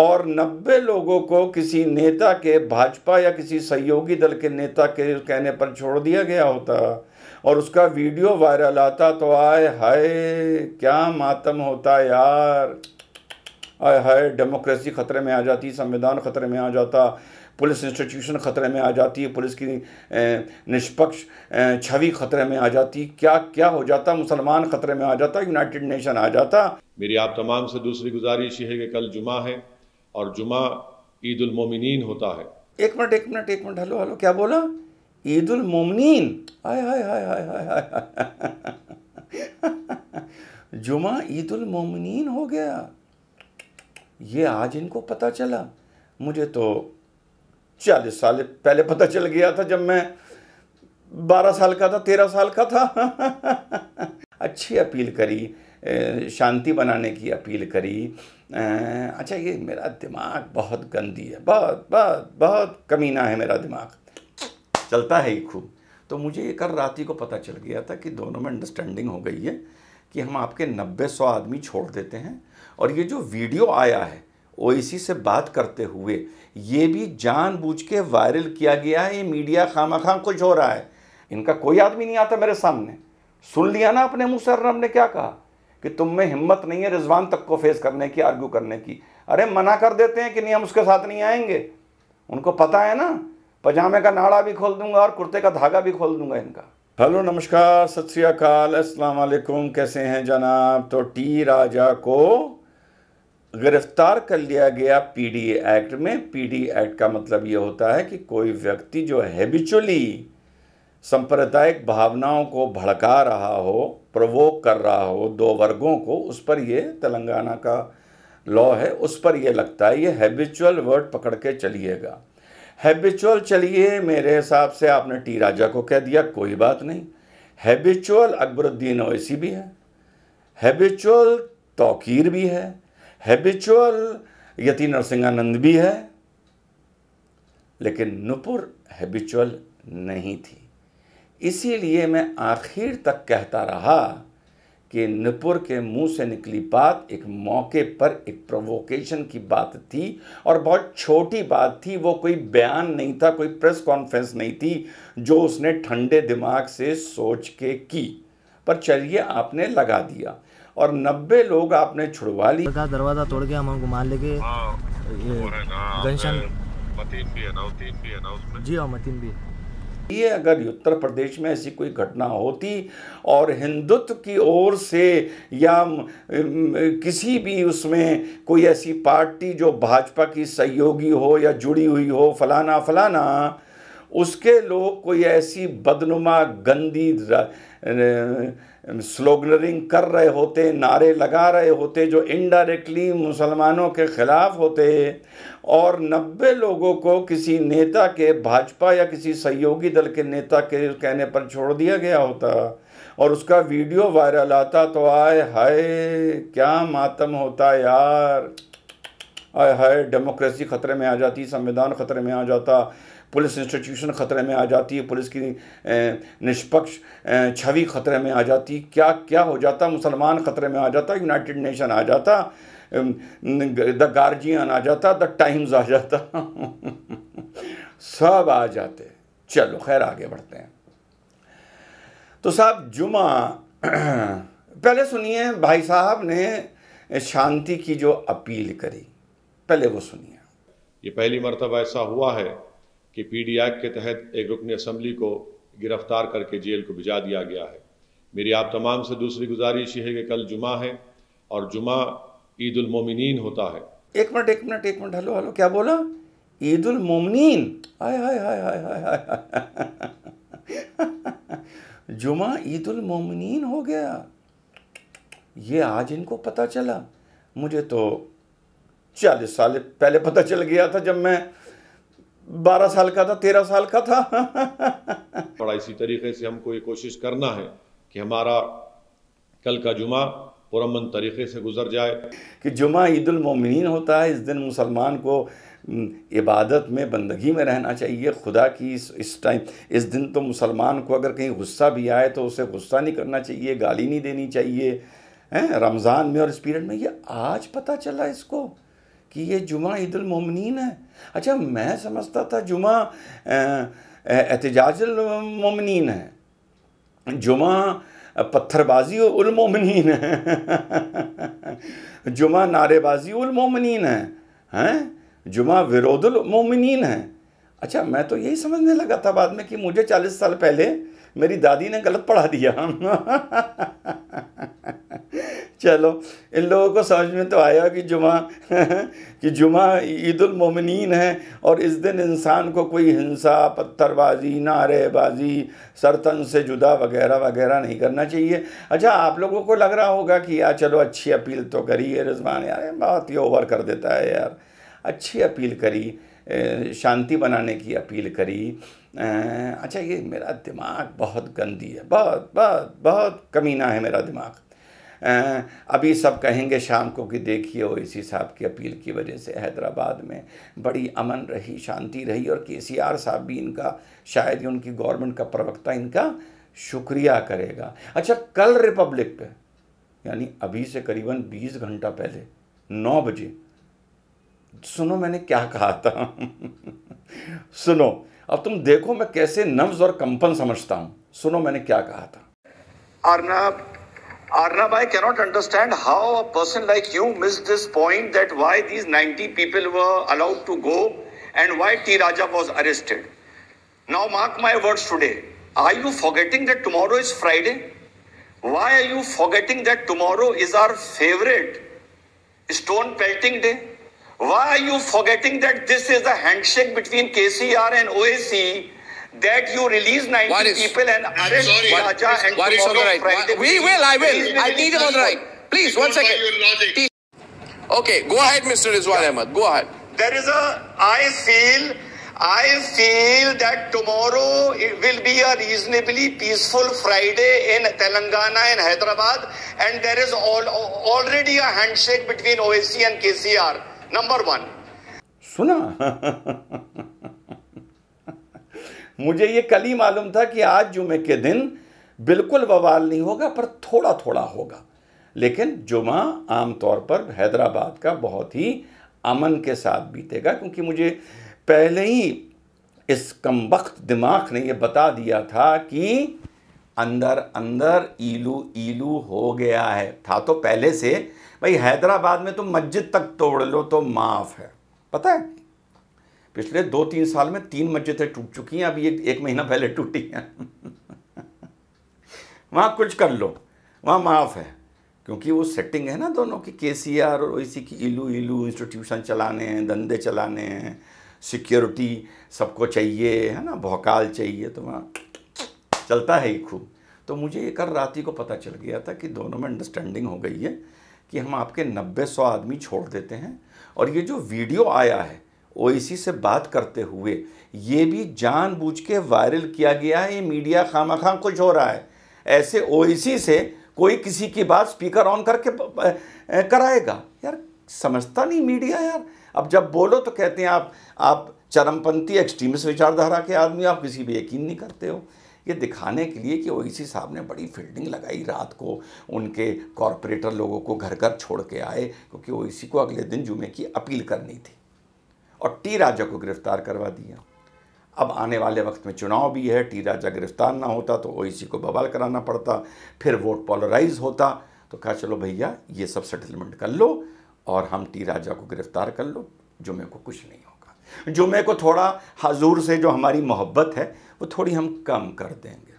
और 90 लोगों को किसी नेता के भाजपा या किसी सहयोगी दल के नेता के कहने पर छोड़ दिया गया होता और उसका वीडियो वायरल आता तो आए हाय क्या मातम होता यार आए हाय डेमोक्रेसी ख़तरे में आ जाती संविधान ख़तरे में आ जाता पुलिस इंस्टीट्यूशन ख़तरे में आ जाती पुलिस की निष्पक्ष छवि ख़तरे में आ जाती क्या क्या हो जाता मुसलमान ख़तरे में आ जाता यूनाइटेड नेशन आ जाता मेरी आप तमाम से दूसरी गुजारिश है कि कल जुमा है और जुमा ईदालमोमिन होता है एक मिनट एक मिनट एक मिनट हेलो हेलो क्या बोला ईदालमोमिन हाय हाय हाय हाय हाय हाय जुमा ईद ईदालमोमिन हो गया ये आज इनको पता चला मुझे तो चालीस साल पहले पता चल गया था जब मैं बारह साल का था तेरह साल का था अच्छी अपील करी शांति बनाने की अपील करी अच्छा ये मेरा दिमाग बहुत गंदी है बहुत बहुत बहुत कमीना है मेरा दिमाग चलता है ही खूब तो मुझे ये कल रात ही को पता चल गया था कि दोनों में अंडरस्टैंडिंग हो गई है कि हम आपके नब्बे सौ आदमी छोड़ देते हैं और ये जो वीडियो आया है ओ से बात करते हुए ये भी जानबूझ के वायरल किया गया है ये मीडिया खामा खां कुछ हो रहा है इनका कोई आदमी नहीं आता मेरे सामने सुन लिया ना अपने मुँह से क्या कहा कि तुम में हिम्मत नहीं है रिजवान तक को फेस करने की आर्ग्यू करने की अरे मना कर देते हैं कि नहीं हम उसके साथ नहीं आएंगे उनको पता है ना पजामे का नाड़ा भी खोल दूंगा और कुर्ते का धागा भी खोल दूंगा इनका हेलो नमस्कार सत श्रीकाल वालेकुम कैसे हैं जनाब तो टी राजा को गिरफ्तार कर लिया गया पीडी एक्ट में पीडी एक्ट का मतलब ये होता है कि कोई व्यक्ति जो हैबिचुअली सांप्रदायिक भावनाओं को भड़का रहा हो प्रवोक कर रहा हो दो वर्गों को उस पर ये तेलंगाना का लॉ है उस पर ये लगता है ये हैबिचुअल वर्ड पकड़ के चलिएगा हैबिचुअल चलिए मेरे हिसाब से आपने टी राजा को कह दिया कोई बात नहीं हैबिचुअल अकबरुद्दीन ओवैसी भी है हैबिचुअल तोकीर भी है हैबिचुअल यति नरसिंहानंद भी है लेकिन नुपुर हैबिचुअल नहीं थी इसीलिए मैं आखिर तक कहता रहा कि नपुर के मुंह से निकली बात एक मौके पर एक प्रोवोकेशन की बात थी और बहुत छोटी बात थी वो कोई बयान नहीं था कोई प्रेस कॉन्फ्रेंस नहीं थी जो उसने ठंडे दिमाग से सोच के की पर चलिए आपने लगा दिया और नब्बे लोग आपने छुड़वा ली दरवाजा तोड़ के हम हमको मार लेके गनशन हाँ, भी है ना मतीन भी है ना उसमें जी हाँ मतीन भी है ये अगर उत्तर प्रदेश में ऐसी कोई घटना होती और हिंदुत्व की ओर से या किसी भी उसमें कोई ऐसी पार्टी जो भाजपा की सहयोगी हो या जुड़ी हुई हो फलाना फलाना उसके लोग कोई ऐसी बदनुमा गंदी स्लोगनरिंग कर रहे होते नारे लगा रहे होते जो इनडायरेक्टली मुसलमानों के ख़िलाफ़ होते और नब्बे लोगों को किसी नेता के भाजपा या किसी सहयोगी दल के नेता के कहने पर छोड़ दिया गया होता और उसका वीडियो वायरल आता तो आए हाय क्या मातम होता यार आए हाय डेमोक्रेसी ख़तरे में आ जाती संविधान ख़तरे में आ जाता पुलिस इंस्टीट्यूशन ख़तरे में आ जाती है पुलिस की निष्पक्ष छवि ख़तरे में आ जाती क्या क्या हो जाता मुसलमान ख़तरे में आ जाता यूनाइटेड नेशन आ जाता द गार्जियन आ जाता द टाइम्स आ जाता सब आ जाते चलो खैर आगे बढ़ते हैं तो साहब जुमा पहले सुनिए भाई साहब ने शांति की जो अपील करी पहले वो सुनिए ये पहली मरतबा ऐसा हुआ है कि पीडी एक्ट के तहत एक रुकन असम्बली को गिरफ्तार करके जेल को भिजा दिया गया है मेरी आप तमाम से दूसरी गुजारिश ये है कि कल जुमा है और जुमा ईदालमोमिन होता है एक मिनट एक मिनट एक मिनट हेलो हेलो क्या बोला ईदालमोमिन हाय हाय हाय हाय हाय हाय जुमा ईदालमोमिन हो गया ये आज इनको पता चला मुझे तो चालीस साल पहले पता चल गया था जब मैं बारह साल का था तेरह साल का था बड़ा इसी तरीके से हमको ये कोशिश करना है कि हमारा कल का जुमा पुरमन तरीके से गुजर जाए कि जुमा ईदालमिन होता है इस दिन मुसलमान को इबादत में बंदगी में रहना चाहिए खुदा की इस इस टाइम इस दिन तो मुसलमान को अगर कहीं गुस्सा भी आए तो उसे गुस्सा नहीं करना चाहिए गाली नहीं देनी चाहिए हैं रमज़ान में और इस पीरियड में ये आज पता चला इसको कि ये जुमा मोमिन है अच्छा मैं समझता था जुमा मोमिन है जुमा पत्थरबाजी उलमोमिन है जुमा नारेबाजी उलमोमिन है हैं जुमा विरोदुलमोमिन है अच्छा मैं तो यही समझने लगा था बाद में कि मुझे चालीस साल पहले मेरी दादी ने गलत पढ़ा दिया चलो इन लोगों को समझ में तो आया कि जुमा कि जुमा ईदुलमोमिन है और इस दिन इंसान को कोई हिंसा पत्थरबाजी नारेबाजी सरतन से जुदा वगैरह वगैरह नहीं करना चाहिए अच्छा आप लोगों को लग रहा होगा कि यार चलो अच्छी अपील तो करिए रिजवान यार बहुत ही ओवर कर देता है यार अच्छी अपील करी शांति बनाने की अपील करी अच्छा ये मेरा दिमाग बहुत गंदी है बहुत बहुत बहुत कमीना है मेरा दिमाग अभी सब कहेंगे शाम को कि देखिए ओ साहब की अपील की वजह से हैदराबाद में बड़ी अमन रही शांति रही और के सी आर साहब भी इनका शायद ही उनकी गवर्नमेंट का प्रवक्ता इनका शुक्रिया करेगा अच्छा कल रिपब्लिक पे यानी अभी से करीबन 20 घंटा पहले 9 बजे सुनो मैंने क्या कहा था सुनो अब तुम देखो मैं कैसे नफ्ज और कंपन समझता हूं सुनो मैंने क्या कहा था Arnab Arnab, I cannot understand how a person like you missed this point that why these 90 people were allowed to go and why T. Raja was arrested. Now, mark my words today. Are you forgetting that tomorrow is Friday? Why are you forgetting that tomorrow is our favorite stone pelting day? Why are you forgetting that this is a handshake between KCR and OAC that you release 90 what is, people and arrest what, Raja and what is on the right? Friday. We will, I will. I need it on the right. Please, one second. Okay, go ahead, Mr. Rizwan Ahmed. Go ahead. There is a, I feel, I feel that tomorrow it will be a reasonably peaceful Friday in Telangana and Hyderabad, and there is all, already a handshake between OSC and KCR. Number one. Suna. मुझे ये कल ही मालूम था कि आज जुमे के दिन बिल्कुल बवाल नहीं होगा पर थोड़ा थोड़ा होगा लेकिन जुमा आमतौर पर हैदराबाद का बहुत ही अमन के साथ बीतेगा क्योंकि मुझे पहले ही इस कम वक्त दिमाग ने ये बता दिया था कि अंदर अंदर ईलू ईलू हो गया है था तो पहले से भाई हैदराबाद में तो मस्जिद तक तोड़ लो तो माफ़ है पता है पिछले दो तीन साल में तीन मस्जिदें टूट चुकी हैं अभी एक महीना पहले टूटी हैं वहाँ कुछ कर लो वहाँ माफ़ है क्योंकि वो सेटिंग है ना दोनों की के सी आर और इसी e की इलू इलू इंस्टीट्यूशन चलाने हैं धंधे चलाने हैं सिक्योरिटी सबको चाहिए है ना भौकाल चाहिए तो वहाँ चलता है ही खूब तो मुझे ये कल रात ही को पता चल गया था कि दोनों में अंडरस्टैंडिंग हो गई है कि हम आपके नब्बे सौ आदमी छोड़ देते हैं और ये जो वीडियो आया है ओईसी से बात करते हुए ये भी जानबूझ के वायरल किया गया है ये मीडिया खामा खां कुछ हो रहा है ऐसे ओईसी से कोई किसी की बात स्पीकर ऑन करके कराएगा यार समझता नहीं मीडिया यार अब जब बोलो तो कहते हैं आप आप चरमपंथी एक्सट्रीमिस्ट विचारधारा के आदमी आप किसी भी यकीन नहीं करते हो ये दिखाने के लिए कि ओईसी साहब ने बड़ी फील्डिंग लगाई रात को उनके कॉरपोरेटर लोगों को घर घर छोड़ के आए क्योंकि इसी को अगले दिन जुमे की अपील करनी थी और टी राजा को गिरफ्तार करवा दिया अब आने वाले वक्त में चुनाव भी है टी राजा गिरफ्तार ना होता तो ओईसी को बवाल कराना पड़ता फिर वोट पॉलराइज होता तो कहा चलो भैया ये सब सेटलमेंट कर लो और हम टी राजा को गिरफ्तार कर लो जुमे को कुछ नहीं होगा जुमे को थोड़ा हजूर से जो हमारी मोहब्बत है वो थोड़ी हम कम कर देंगे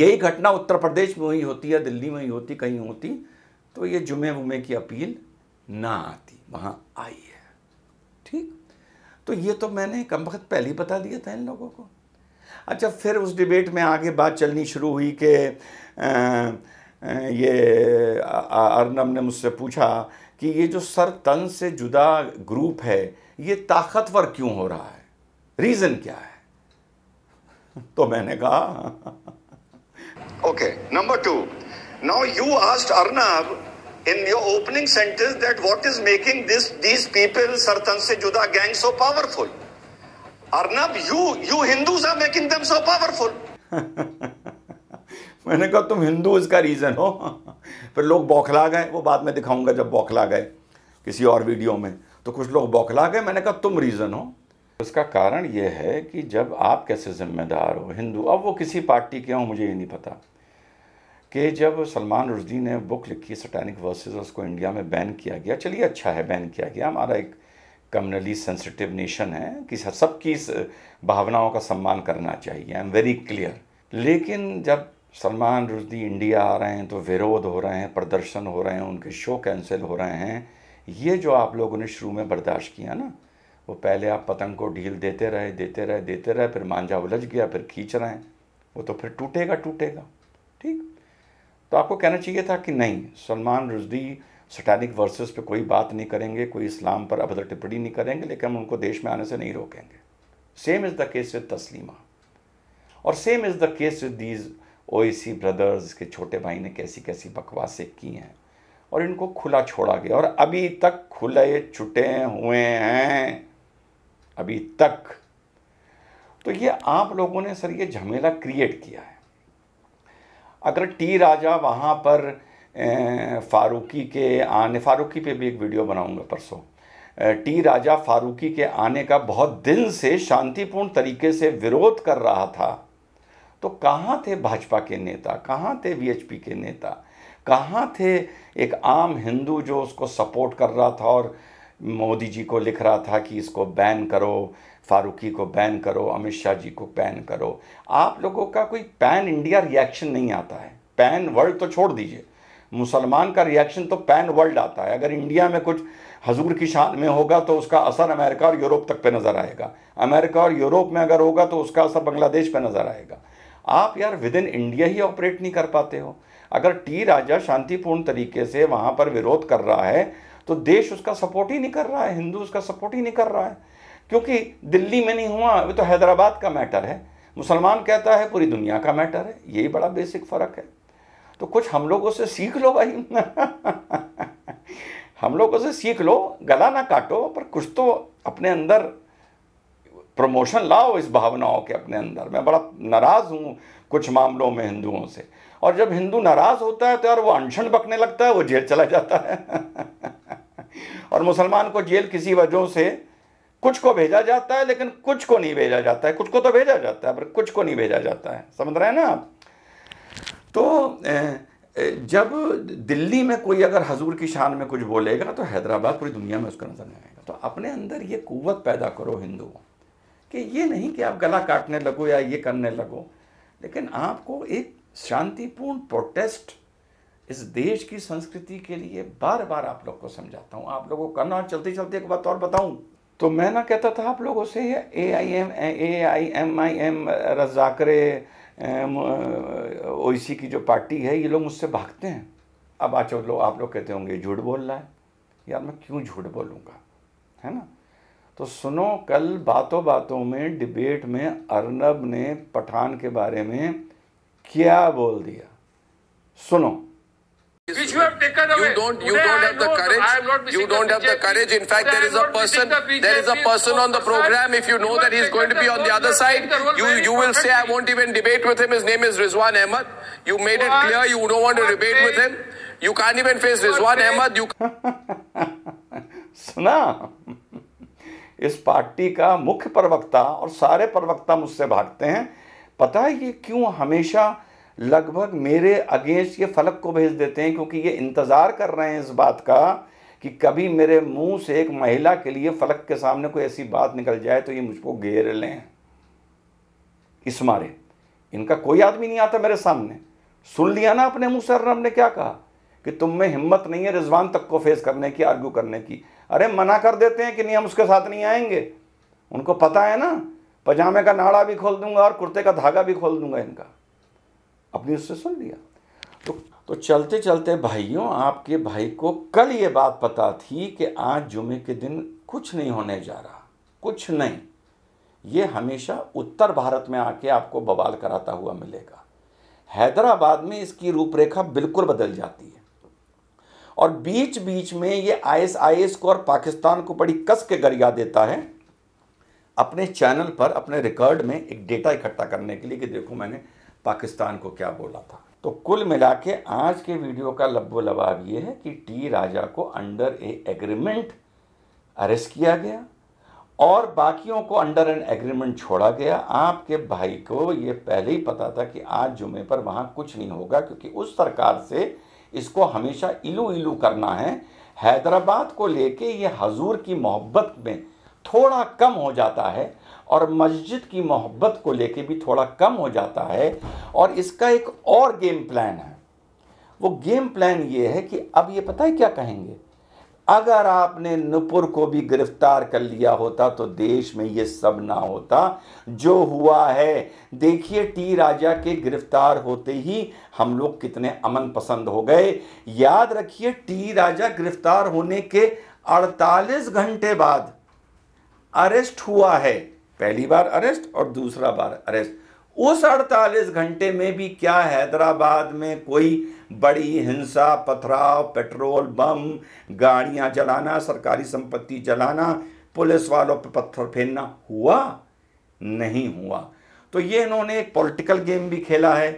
यही घटना उत्तर प्रदेश में ही होती है दिल्ली में ही होती कहीं होती तो ये जुमे वुमे की अपील ना आती वहाँ आई ठीक तो ये तो मैंने कम वक्त पहले ही बता दिया था इन लोगों को अच्छा फिर उस डिबेट में आगे बात चलनी शुरू हुई कि ये अर्नब ने मुझसे पूछा कि ये जो सर तन से जुदा ग्रुप है ये ताकतवर क्यों हो रहा है रीज़न क्या है तो मैंने कहा okay number two now you asked Arnab in your opening sentence that what is making this, these people, Sartan se Juda gang, so powerful? Arnab, you, you Hindus are making them so powerful. मैंने कहा तुम हिंदू इसका reason हो फिर लोग बौखला गए वो बाद में दिखाऊंगा जब बौखला गए किसी और वीडियो में तो कुछ लोग बौखला गए मैंने कहा तुम रीज़न हो उसका कारण यह है कि जब आप कैसे ज़िम्मेदार हो हिंदू अब वो किसी पार्टी के हो मुझे ये नहीं पता कि जब सलमान रुजदी ने बुक लिखी सटैनिक वर्सेस उसको इंडिया में बैन किया गया चलिए अच्छा है बैन किया गया हमारा एक कम्युनली सेंसिटिव नेशन है कि सबकी भावनाओं का सम्मान करना चाहिए आई एम वेरी क्लियर लेकिन जब सलमान रुजदी इंडिया आ रहे हैं तो विरोध हो रहे हैं प्रदर्शन हो रहे हैं उनके शो कैंसिल हो रहे हैं ये जो आप लोगों ने शुरू में बर्दाश्त किया ना वो पहले आप पतंग को ढील देते रहे देते रहे देते रहे फिर मांझा उलझ गया फिर खींच रहे हैं वो तो फिर टूटेगा टूटेगा ठीक तो आपको कहना चाहिए था कि नहीं सलमान रुजदी सटैनिक वर्सेस पे कोई बात नहीं करेंगे कोई इस्लाम पर अभद्र टिप्पणी नहीं करेंगे लेकिन हम उनको देश में आने से नहीं रोकेंगे same is the case with Taslima और same is the case with these ओ ब्रदर्स इसके छोटे भाई ने कैसी कैसी बकवासें की हैं और इनको खुला छोड़ा गया और अभी तक खुले छुटे हुए हैं अभी तक तो ये आप लोगों ने सर ये झमेला क्रिएट किया है अगर टी राजा वहाँ पर फ़ारूकी के आने फ़ारूकी पे भी एक वीडियो बनाऊंगा परसों टी राजा फारूकी के आने का बहुत दिल से शांतिपूर्ण तरीके से विरोध कर रहा था तो कहाँ थे भाजपा के नेता कहाँ थे वीएचपी के नेता कहाँ थे एक आम हिंदू जो उसको सपोर्ट कर रहा था और मोदी जी को लिख रहा था कि इसको बैन करो फारूकी को बैन करो अमित शाह जी को बैन करो आप लोगों का कोई पैन इंडिया रिएक्शन नहीं आता है पैन वर्ल्ड तो छोड़ दीजिए मुसलमान का रिएक्शन तो पैन वर्ल्ड आता है अगर इंडिया में कुछ हजूर की शान में होगा तो उसका असर अमेरिका और यूरोप तक पे नज़र आएगा अमेरिका और यूरोप में अगर होगा तो उसका असर बांग्लादेश पे नज़र आएगा आप यार विद इन इंडिया ही ऑपरेट नहीं कर पाते हो अगर टी राजा शांतिपूर्ण तरीके से वहाँ पर विरोध कर रहा है तो देश उसका सपोर्ट ही नहीं कर रहा है हिंदू उसका सपोर्ट ही नहीं कर रहा है क्योंकि दिल्ली में नहीं हुआ वो तो हैदराबाद का मैटर है मुसलमान कहता है पूरी दुनिया का मैटर है यही बड़ा बेसिक फ़र्क है तो कुछ हम लोगों से सीख लो भाई हम लोगों से सीख लो गला ना काटो पर कुछ तो अपने अंदर प्रमोशन लाओ इस भावनाओं के अपने अंदर मैं बड़ा नाराज़ हूँ कुछ मामलों में हिंदुओं से और जब हिंदू नाराज होता है तो यार वो अनशन बकने लगता है वो जेल चला जाता है और मुसलमान को जेल किसी वजह से कुछ को भेजा जाता है लेकिन कुछ को नहीं भेजा जाता है कुछ को तो भेजा जाता है पर कुछ को नहीं भेजा जाता है समझ रहे हैं ना आप तो जब दिल्ली में कोई अगर हजूर की शान में कुछ बोलेगा तो हैदराबाद पूरी दुनिया में उसका नजर नहीं आएगा तो अपने अंदर ये कुवत पैदा करो हिंदुओं कि ये नहीं कि आप गला काटने लगो या ये करने लगो लेकिन आपको एक शांतिपूर्ण प्रोटेस्ट इस देश की संस्कृति के लिए बार बार आप लोग को समझाता हूँ आप लोगों को करना चलते चलते एक बात और बताऊँ तो मैं ना कहता था आप लोगों से A I M A I M I M रजाकरे ओसी की जो पार्टी है ये लोग मुझसे भागते हैं अब आ चलो आप लोग कहते होंगे झूठ बोल रहा है यार मैं क्यों झूठ बोलूँगा है ना तो सुनो कल बातों बातों में डिबेट में अर्नब ने पठान के बारे में क्या बोल दिया सुनो Which you have taken away. You don't. You Today don't I have the courage. I am not you don't have the courage. In fact, Today there is a person. The there is a person on the program. If you know you that he is going to be on the other side, you you will say I won't even debate with him. His name is Rizwan Ahmad. You made it clear you don't want to debate with him. You can't even face Rizwan Ahmad. You. सुना इस party का मुख्य प्रवक्ता और सारे प्रवक्ता मुझसे भागते हैं पता है ये क्यों हमेशा लगभग मेरे अगेंस्ट ये फलक को भेज देते हैं क्योंकि ये इंतज़ार कर रहे हैं इस बात का कि कभी मेरे मुंह से एक महिला के लिए फलक के सामने कोई ऐसी बात निकल जाए तो ये मुझको घेर लें इस मारे इनका कोई आदमी नहीं आता मेरे सामने सुन लिया ना अपने मुंह से अर्नब ने क्या कहा कि तुम में हिम्मत नहीं है रिजवान तक को फेस करने की आर्ग्यू करने की अरे मना कर देते हैं कि नहीं हम उसके साथ नहीं आएंगे उनको पता है ना पजामे का नाड़ा भी खोल दूंगा और कुर्ते का धागा भी खोल दूंगा इनका अपनी उससे सुन लिया तो तो चलते चलते भाइयों आपके भाई को कल ये बात पता थी कि आज जुमे के दिन कुछ नहीं होने जा रहा कुछ नहीं ये हमेशा उत्तर भारत में आके आपको बवाल कराता हुआ मिलेगा हैदराबाद में इसकी रूपरेखा बिल्कुल बदल जाती है और बीच बीच में ये आईएसआईएस को और पाकिस्तान को बड़ी कस के गरिया देता है अपने चैनल पर अपने रिकॉर्ड में एक डेटा इकट्ठा करने के लिए कि देखो मैंने पाकिस्तान को क्या बोला था तो कुल मिला के आज के वीडियो का लब्बो लबाव ये है कि टी राजा को अंडर ए एग्रीमेंट अरेस्ट किया गया और बाकियों को अंडर एन एग्रीमेंट छोड़ा गया आपके भाई को ये पहले ही पता था कि आज जुमे पर वहाँ कुछ नहीं होगा क्योंकि उस सरकार से इसको हमेशा इलू इलू करना है हैदराबाद को लेके ये हजूर की मोहब्बत में थोड़ा कम हो जाता है और मस्जिद की मोहब्बत को लेके भी थोड़ा कम हो जाता है और इसका एक और गेम प्लान है वो गेम प्लान ये है कि अब ये पता है क्या कहेंगे अगर आपने नुपुर को भी गिरफ्तार कर लिया होता तो देश में ये सब ना होता जो हुआ है देखिए टी राजा के गिरफ्तार होते ही हम लोग कितने अमन पसंद हो गए याद रखिए टी राजा गिरफ्तार होने के 48 घंटे बाद अरेस्ट हुआ है पहली बार अरेस्ट और दूसरा बार अरेस्ट उस 48 घंटे में भी क्या हैदराबाद में कोई बड़ी हिंसा पथराव पेट्रोल बम गाड़ियां जलाना सरकारी संपत्ति जलाना पुलिस वालों पर पत्थर फेंकना हुआ नहीं हुआ तो ये इन्होंने एक पॉलिटिकल गेम भी खेला है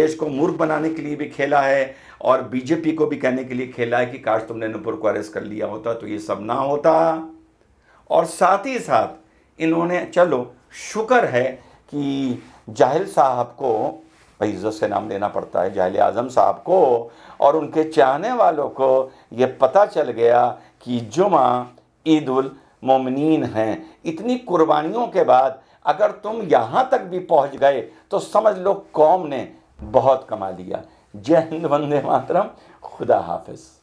देश को मूर्ख बनाने के लिए भी खेला है और बीजेपी को भी कहने के लिए खेला है कि काश तुमने नूपुर को अरेस्ट कर लिया होता तो ये सब ना होता और साथ ही साथ इन्होंने चलो शुक्र है कि जाहिल साहब को भाई इज़्ज़त से नाम लेना पड़ता है जाहिल आज़म साहब को और उनके चाहने वालों को ये पता चल गया कि जुमा ईद उल मोमिन हैं इतनी कुर्बानियों के बाद अगर तुम यहाँ तक भी पहुँच गए तो समझ लो कौम ने बहुत कमा लिया जय हिंद वंदे मातरम खुदा हाफिज़